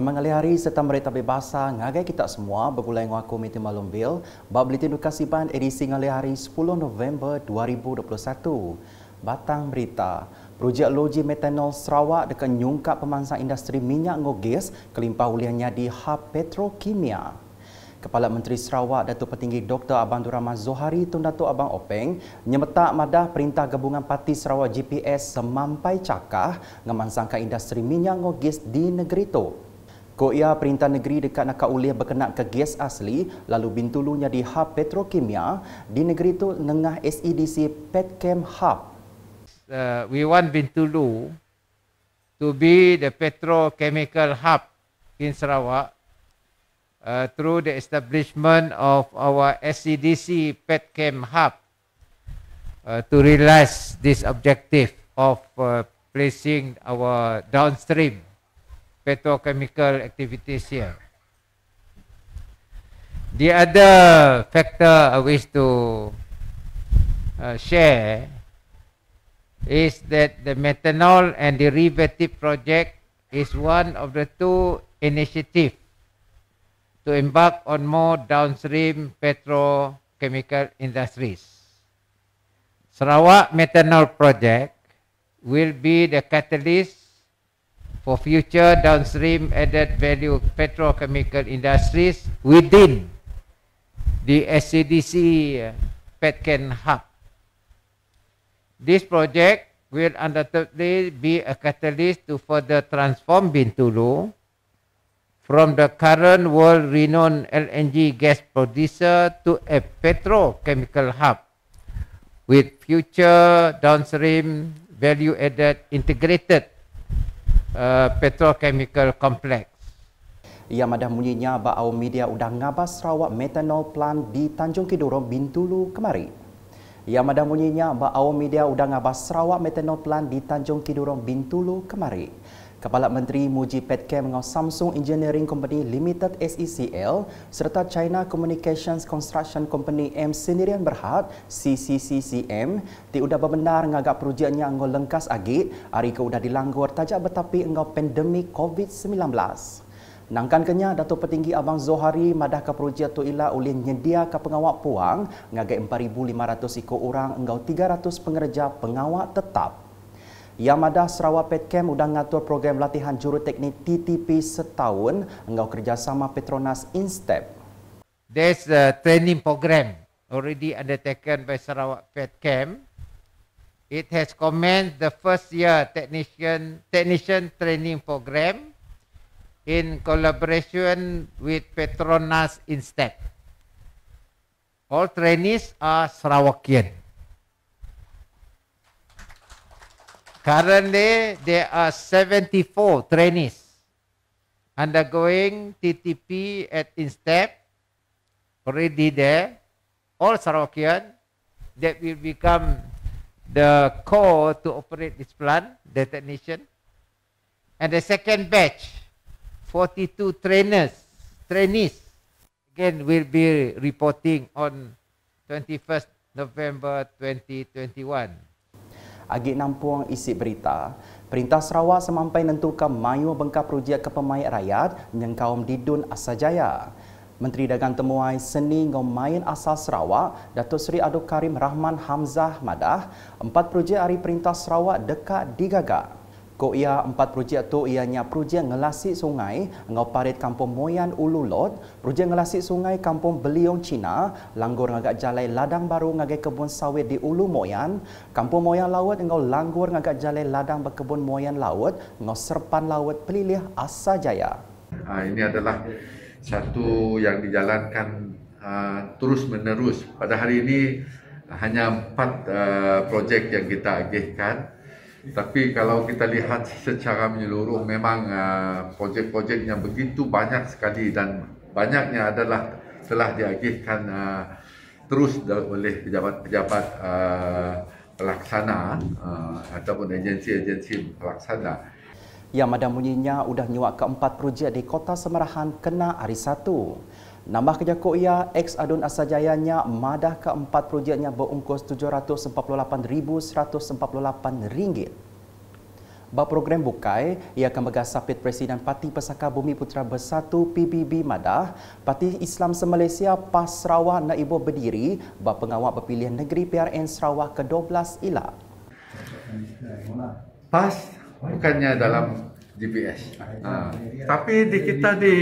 Selamat ngali hari serta merita bebasa ngagai kita semua bergulai dengan aku Miti Malumbil bab Belitin Dukasi Ban edisi ngali hari 10 November 2021. Batang Berita Projek loji metanol Sarawak dekat nyungkap pemansang industri minyak ngogis kelimpah uliannya di Hub Petrokimia. Kepala Menteri Sarawak Datuk Petinggi Dr. Abang Durrahman Zohari Tun Datuk Abang Openg nyemetak madah Perintah Gabungan Parti Sarawak GPS semampai cakah mengemansangkan industri minyak ngogis di negeri itu. Koia Perintah Negeri dekat nak ulih berkenak ke gas asli lalu bintulunya di hub petrokimia di negeri tu nengah SEDC Petchem Hub. Uh, we want Bintulu to be the petrochemical hub in Sarawak uh, through the establishment of our SEDC Petchem Hub uh, to realize this objective of uh, placing our downstream petrochemical activities here. The other factor I wish to uh, share is that the methanol and derivative project is one of the two initiatives to embark on more downstream petrochemical industries. Sarawak Methanol Project will be the catalyst for future downstream added value petrochemical industries within the SCDC Petken Hub. This project will undoubtedly be a catalyst to further transform Bintulu from the current world-renowned LNG gas producer to a petrochemical hub with future downstream value-added integrated uh, petrochemical complex. Ia madah munyinya bau media udah ngabas rawak metanol plan di Tanjung Kidurong Bintulu kemari. Ia madah munyinya bau media udah ngabas rawak metanol plan di Tanjung Kidurong Bintulu kemari. Kepala Menteri Muji Petcam dengan Samsung Engineering Company Limited SECL serta China Communications Construction Company M Sendirian Berhad CCCCM tiudah berbenar ngagak perujiannya anggo lengkas agit hari ke udah dilanggur tajak betapi engau pandemik COVID-19. Nangkan kenya Datuk Petinggi Abang Zohari madah ke peruja tu ila ulin nyedia ke pengawak puang ngagai 4,500 ikut orang engau 300 pengerja pengawak tetap. Yamada Sarawak Pet sudah mengatur program latihan juruteknik TTP setahun engkau kerjasama Petronas Instep. There's a training program already undertaken by Sarawak Pet It has commenced the first year technician technician training program in collaboration with Petronas Instep. All trainees are Sarawakian. Currently, there are 74 trainees undergoing TTP at INSTEP, already there, all Sarawakian, that will become the core to operate this plant, the technician. And the second batch, 42 trainers, trainees, again, will be reporting on 21st November 2021. Agik Nampuang isi berita. Perintah Sarawak semampai nentukan mayu bengkap projek ke rakyat dengan kaum di Dun Asajaya. Menteri Dagang Temuai Seni Ngomain Asal Sarawak, Datuk Seri Adok Karim Rahman Hamzah Madah, empat projek hari Perintah Sarawak dekat digagak. Ko ia empat projek tu ianya projek ngelasi sungai ngau parit kampung Moyan Ulu Lot, projek ngelasi sungai kampung Beliong Cina, langgur ngagak jalai ladang baru ngagai kebun sawit di Ulu Moyan, kampung Moyan Lawat ngau langgur ngagak jalai ladang berkebun Moyan Lawat ngau serpan laut pelilih Asa Jaya. Ha, ini adalah satu yang dijalankan uh, terus menerus. Pada hari ini hanya empat uh, projek yang kita agihkan. Tapi kalau kita lihat secara menyeluruh memang ah, projek-projek yang begitu banyak sekali dan banyaknya adalah telah diagihkan ah, terus oleh pejabat-pejabat ah, pelaksana ataupun agensi-agensi pelaksana. Yang madam bunyinya udah nyewa keempat projek di Kota Semarahan kena hari satu. Nambah kerja kok ia, ex adun asal jayanya, madah ke empat projeknya berungkos RM748,148. Bak program bukai, ia akan bergas sapit Presiden Parti Pesaka Bumi Putera Bersatu PBB Madah, Parti Islam Semalaysia PAS Sarawak Naibu Berdiri, bak pengawal berpilihan negeri PRN Sarawak ke-12 ila. PAS bukannya dalam GPS. Ha. Ah, tapi di kita di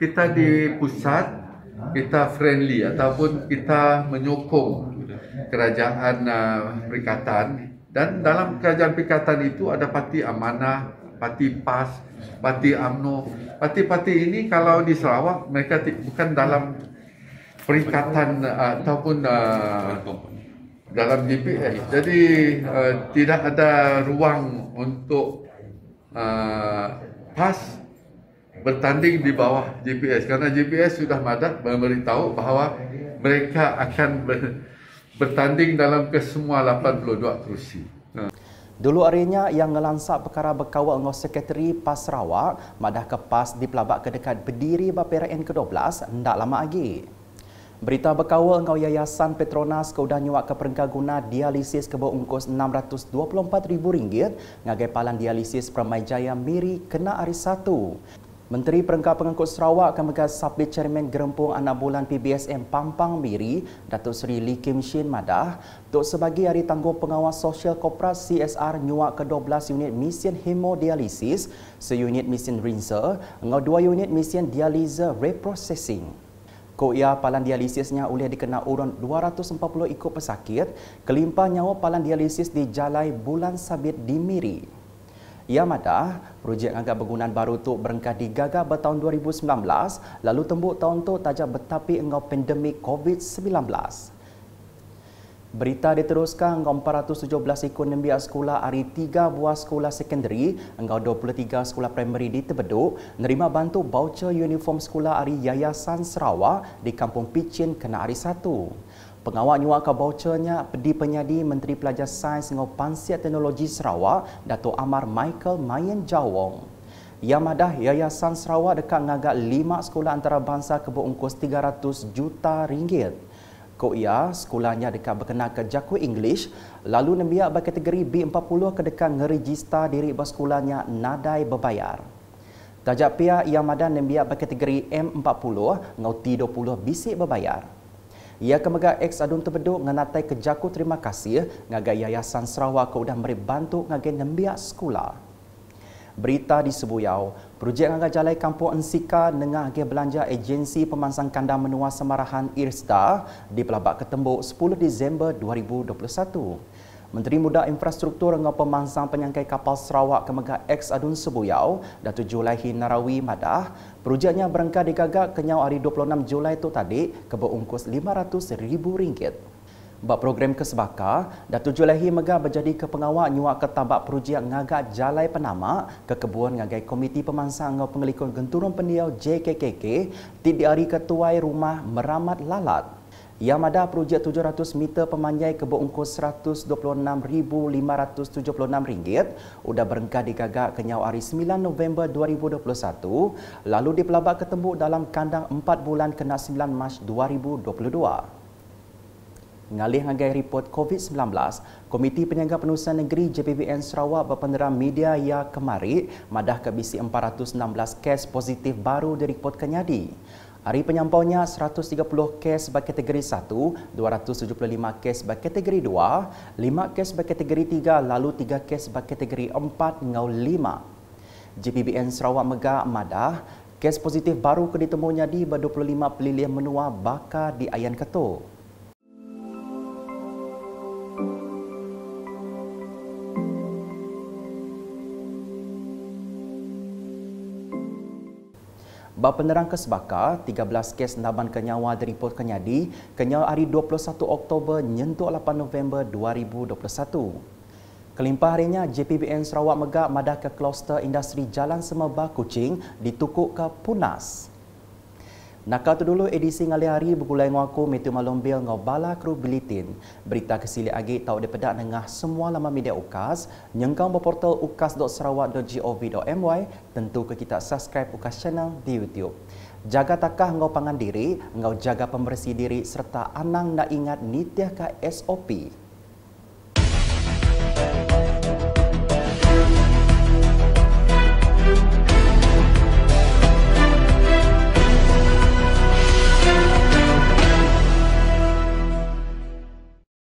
kita di pusat kita friendly ataupun kita menyokong kerajaan uh, perikatan dan dalam kerajaan perikatan itu ada parti amanah, parti PAS, parti AMNO. Parti-parti ini kalau di Sarawak mereka t- bukan dalam perikatan uh, ataupun uh, dalam DPS. Jadi uh, tidak ada ruang untuk uh, PAS bertanding di bawah GPS karena GPS sudah madah memberitahu bahawa mereka akan ber, bertanding dalam kesemua 82 kerusi. Ha. Dulu arinya yang ngelansak perkara berkawal dengan Sekretari PAS Sarawak, madah ke PAS di pelabak kedekat dekat berdiri Bapera N ke-12, tidak lama lagi. Berita berkawal dengan Yayasan Petronas ke udah nyewak ke peringkat guna dialisis ke berungkus RM624,000 dengan palan dialisis Permai Jaya Miri kena hari satu. Menteri Perengkap Pengangkut Sarawak akan bekas Sabit Chairman Gerempung Anak Bulan PBSM Pampang Miri, Datuk Seri Lee Kim Shin Madah, untuk sebagai hari tangguh pengawas sosial korporat CSR Nyuak ke-12 unit mesin hemodialisis, seunit mesin rinser, dengan dua unit mesin dialisa reprocessing. Koya palan dialisisnya boleh dikenal urun 240 ikut pesakit, kelimpah nyawa palan dialisis di Jalai Bulan Sabit di Miri. Ia mada projek angkat bangunan baru tu berengkah digagah bertahun 2019 lalu tembuk tahun tu tajak betapi engkau pandemik COVID-19. Berita diteruskan engkau 417 ekonomi sekolah hari 3 buah sekolah sekunderi engkau 23 sekolah primary di Tebeduk menerima bantu voucher uniform sekolah hari Yayasan Sarawak di Kampung Pichin kena hari 1. Pengawal nyuakan bouchernya di penyadi Menteri Pelajar Sains dengan Pansiat Teknologi Sarawak, Datuk Amar Michael Mayen Jawong. Yamadah Yayasan Sarawak dekat ngagak lima sekolah antarabangsa kebo ungkus 300 juta ringgit. Ko ia sekolahnya dekat berkena ke Jaku English, lalu nembiak kategori B40 ke dekat ngerejista diri bersekolahnya nadai berbayar. Tajak pihak Yamadah nembiak kategori M40 ngauti 20 bisik berbayar. Ia kemega ex adun terbeduk ngenatai kejaku terima kasih ngagai Yayasan Sarawak ke udah meri bantu ngagai nembiak sekolah. Berita di Sebuyau, projek ngaga jalai kampung Ensika dengan agen belanja agensi pemansang kandang menua semarahan Irsda di Pelabak Ketembuk 10 Disember 2021. Menteri Muda Infrastruktur dan Pemansang Penyangkai Kapal Sarawak Kemegah ex Adun Sebuyau, datu Julaihi Narawi Madah, perujanya berangkat digagak kenyau hari 26 Julai itu tadi ke berungkus RM500,000. Buat program kesebaka, datu Julaihi Megah menjadi kepengawak nyuak ke tabak peruja ngagak jalai penama ke kebun ngagai Komiti Pemansang dan Pengelikun Genturun Pendiau JKKK tidak hari ketuai rumah Meramat Lalat. Yamada projek 700 meter pemanjai ke berungkos RM126,576 sudah berengkah digagak ke nyawa hari 9 November 2021 lalu dipelabak ketembuk dalam kandang 4 bulan kena 9 Mac 2022. Ngalih ngagai report COVID-19, Komiti Penyangga Penusian Negeri JPBN Sarawak berpendera media ya kemari madah ke BC 416 kes positif baru direport ke kenyadi. Hari penyampaunya 130 kes bagi kategori 1, 275 kes bagi kategori 2, 5 kes bagi kategori 3 lalu 3 kes bagi kategori 4 ngau 5. JPBN Sarawak Mega Madah, kes positif baru ditemunya di 25 pelilih menua bakar di Ayan Ketua. Bapenerang penerang kesebakar, 13 kes naban kenyawa dari diriport kenyadi, kenyawa hari 21 Oktober nyentuh 8 November 2021. Kelimpah harinya, JPBN Sarawak Megak madah ke kloster industri Jalan Semeba Kucing ditukuk ke Punas. Nakal tu dulu edisi ngali hari begulai ngau aku Matthew Malombil ngau bala kru bilitin. Berita kesili agi tau depeda nengah semua lama media ukas. Nyengkau berportal ukas.sarawak.gov.my tentu ke kita subscribe ukas channel di YouTube. Jaga takah ngau pangan diri, ngau jaga pembersih diri serta anang nak ingat nitiah SOP.